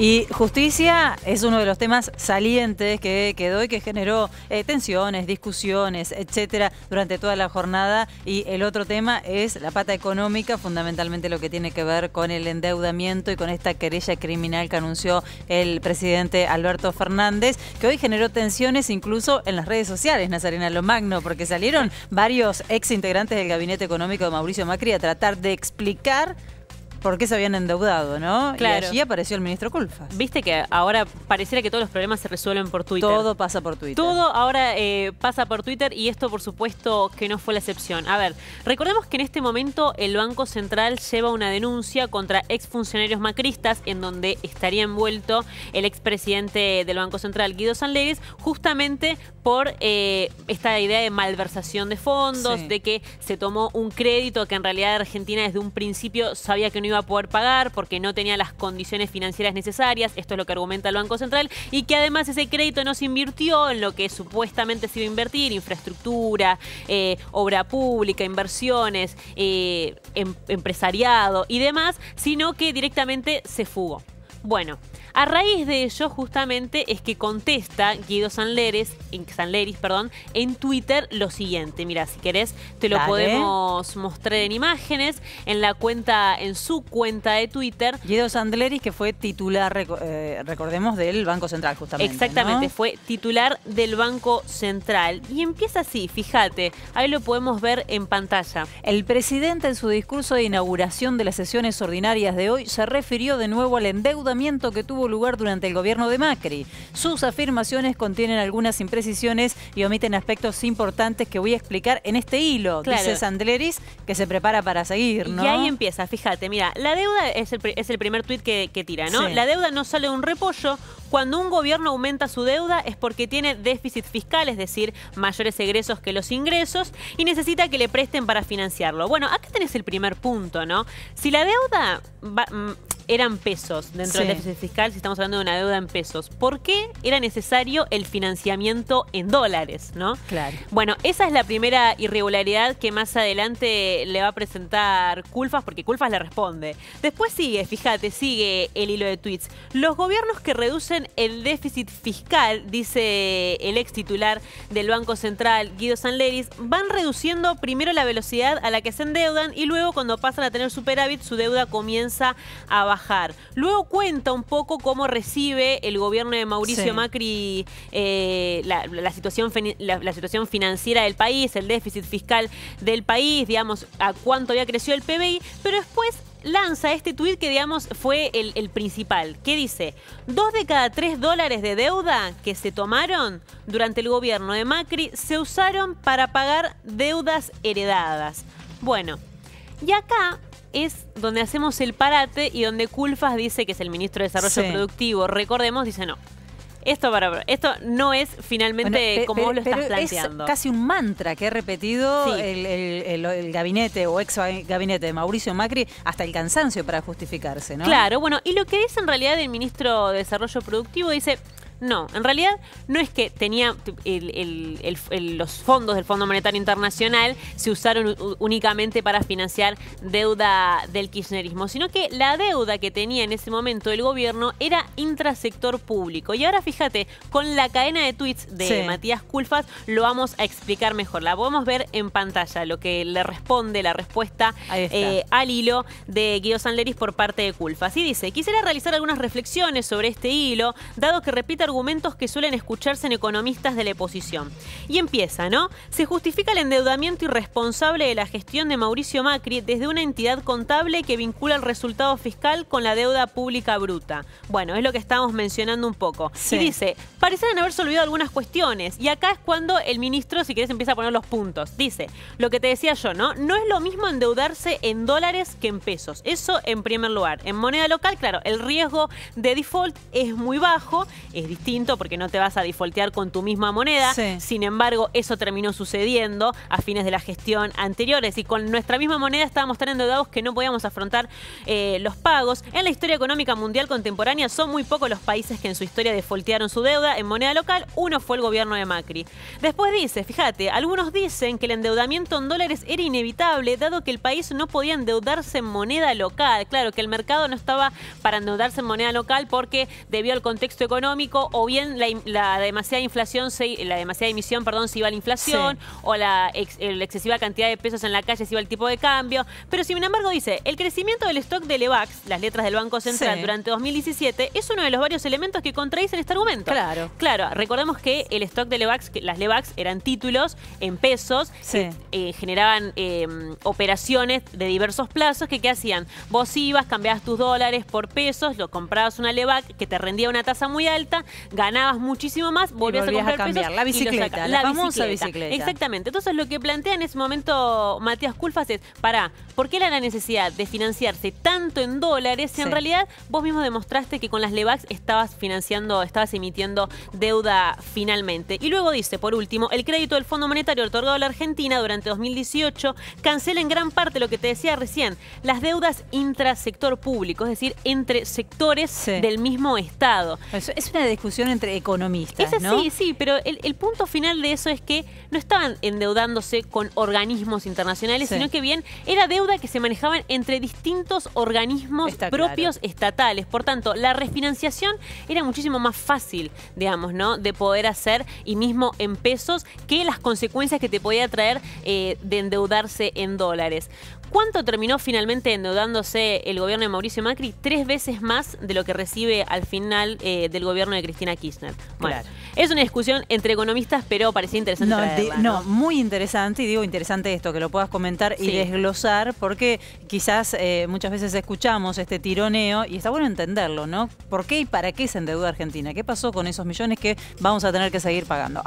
Y justicia es uno de los temas salientes que quedó y que generó eh, tensiones, discusiones, etcétera, durante toda la jornada. Y el otro tema es la pata económica, fundamentalmente lo que tiene que ver con el endeudamiento y con esta querella criminal que anunció el presidente Alberto Fernández, que hoy generó tensiones incluso en las redes sociales, Nazarena Lomagno, porque salieron varios ex integrantes del gabinete económico de Mauricio Macri a tratar de explicar por qué se habían endeudado, ¿no? Y allí apareció el ministro Culfas. Viste que ahora pareciera que todos los problemas se resuelven por Twitter. Todo pasa por Twitter. Todo ahora eh, pasa por Twitter y esto, por supuesto, que no fue la excepción. A ver, recordemos que en este momento el Banco Central lleva una denuncia contra exfuncionarios macristas en donde estaría envuelto el expresidente del Banco Central, Guido Sanlegues, justamente por eh, esta idea de malversación de fondos, de que se tomó un crédito que en realidad Argentina desde un principio sabía que no iba iba a poder pagar porque no tenía las condiciones financieras necesarias, esto es lo que argumenta el Banco Central, y que además ese crédito no se invirtió en lo que supuestamente se iba a invertir, infraestructura, eh, obra pública, inversiones, eh, em, empresariado y demás, sino que directamente se fugó. Bueno, a raíz de ello, justamente, es que contesta Guido Sanleris, perdón, en Twitter lo siguiente. Mira, si querés, te lo podemos mostrar en imágenes, en la cuenta, en su cuenta de Twitter. Guido Sandleris, que fue titular, eh, recordemos, del Banco Central, justamente. Exactamente, fue titular del Banco Central. Y empieza así, fíjate, ahí lo podemos ver en pantalla. El presidente en su discurso de inauguración de las sesiones ordinarias de hoy se refirió de nuevo al endeudamiento que tuvo lugar durante el gobierno de Macri. Sus afirmaciones contienen algunas imprecisiones y omiten aspectos importantes que voy a explicar en este hilo, dice Sandleris, que se prepara para seguir, Y ahí empieza, fíjate, mira, la deuda es el, primer tuit que, tira, ¿no? La deuda no sale de un repollo, cuando un gobierno aumenta su deuda es porque tiene déficit fiscal, es decir, mayores egresos que los ingresos, y necesita que le presten para financiarlo. Bueno, acá tenés el primer punto, ¿no? Si la deuda va, mm, eran pesos dentro del déficit fiscal, si estamos hablando de una deuda en pesos. ¿Por qué era necesario el financiamiento en dólares, no? Claro. Bueno, esa es la primera irregularidad que más adelante le va a presentar Culfas, porque Culfas le responde. Después sigue, fíjate, sigue el hilo de tweets. Los gobiernos que reducen el déficit fiscal, dice el ex titular del Banco Central, Guido Sanleris, van reduciendo primero la velocidad a la que se endeudan y luego cuando pasan a tener superávit, su deuda comienza a bajar. Luego cuenta un poco cómo recibe el gobierno de Mauricio Macri eh, la, situación, la, situación financiera del país, el déficit fiscal del país, digamos, a cuánto ya creció el PBI, pero después lanza este tuit que, digamos, fue el, el principal, que dice, dos de cada tres dólares de deuda que se tomaron durante el gobierno de Macri se usaron para pagar deudas heredadas. Bueno, y acá es donde hacemos el parate y donde Culfas dice, que es el ministro de Desarrollo Productivo, recordemos, dice no. Esto, esto no es finalmente como vos lo estás planteando. Es casi un mantra que ha repetido el, gabinete o ex gabinete de Mauricio Macri hasta el cansancio para justificarse, ¿no? Claro, bueno, y lo que dice en realidad el ministro de Desarrollo Productivo dice, no, en realidad no es que tenía los fondos del Fondo Monetario Internacional se usaron únicamente para financiar deuda del kirchnerismo, sino que la deuda que tenía en ese momento el gobierno era intrasector público. Y ahora fíjate, con la cadena de tweets de Matías Culfas lo vamos a explicar mejor. La podemos ver en pantalla, lo que le responde la respuesta eh, al hilo de Guido Sanleris por parte de Culfas. Y dice, quisiera realizar algunas reflexiones sobre este hilo, dado que repita argumentos que suelen escucharse en economistas de la oposición. Y empieza, ¿no? Se justifica el endeudamiento irresponsable de la gestión de Mauricio Macri desde una entidad contable que vincula el resultado fiscal con la deuda pública bruta. Bueno, es lo que estábamos mencionando un poco. Y dice, parecen haber olvidado algunas cuestiones. Y acá es cuando el ministro, si querés, empieza a poner los puntos. Dice, lo que te decía yo, ¿no? No es lo mismo endeudarse en dólares que en pesos. Eso en primer lugar. En moneda local, claro, el riesgo de default es muy bajo, es difícil porque no te vas a defaultear con tu misma moneda. Sin embargo, eso terminó sucediendo a fines de la gestión anteriores y con nuestra misma moneda estábamos tan endeudados que no podíamos afrontar eh, los pagos. En la historia económica mundial contemporánea son muy pocos los países que en su historia defaultearon su deuda en moneda local. Uno fue el gobierno de Macri. Después dice, fíjate, algunos dicen que el endeudamiento en dólares era inevitable dado que el país no podía endeudarse en moneda local. Claro, que el mercado no estaba para endeudarse en moneda local porque debido al contexto económico o bien la, demasiada inflación, la demasiada emisión, perdón, se iba a la inflación, o la, excesiva cantidad de pesos en la calle se iba al tipo de cambio. Pero sin embargo dice, el crecimiento del stock de Levax, las letras del Banco Central, durante 2017, es uno de los varios elementos que contradicen este argumento. Claro. Claro, recordemos que el stock de Levax, las Levax eran títulos en pesos, eh, generaban em, operaciones de diversos plazos que ¿qué hacían? Vos ibas, cambiabas tus dólares por pesos, lo comprabas una Levax que te rendía una tasa muy alta ganabas muchísimo más, volvías, a comprar cambiar. la bicicleta, la, la bicicleta. Exactamente. Entonces lo que plantea en ese momento Matías Culfas es, para, ¿por qué era la necesidad de financiarse tanto en dólares si en realidad vos mismo demostraste que con las Levax estabas financiando, estabas emitiendo deuda finalmente? Y luego dice, por último, el crédito del Fondo Monetario otorgado a la Argentina durante 2018 cancela en gran parte lo que te decía recién, las deudas intrasector público, es decir, entre sectores del mismo Estado. es una discusión entre economistas. Ese sí, pero el, punto final de eso es que no estaban endeudándose con organismos internacionales, sino que bien era deuda que se manejaban entre distintos organismos propios estatales. Por tanto, la refinanciación era muchísimo más fácil, digamos, ¿no? De poder hacer y mismo en pesos que las consecuencias que te podía traer eh, de endeudarse en dólares. ¿Cuánto terminó finalmente endeudándose el gobierno de Mauricio Macri? Tres veces más de lo que recibe al final eh, del gobierno de Cristina Kirchner. es una discusión entre economistas, pero parecía interesante. No, muy interesante, y digo interesante esto, que lo puedas comentar y desglosar, porque quizás eh, muchas veces escuchamos este tironeo y está bueno entenderlo, ¿no? ¿Por qué y para qué se endeuda Argentina? ¿Qué pasó con esos millones que vamos a tener que seguir pagando?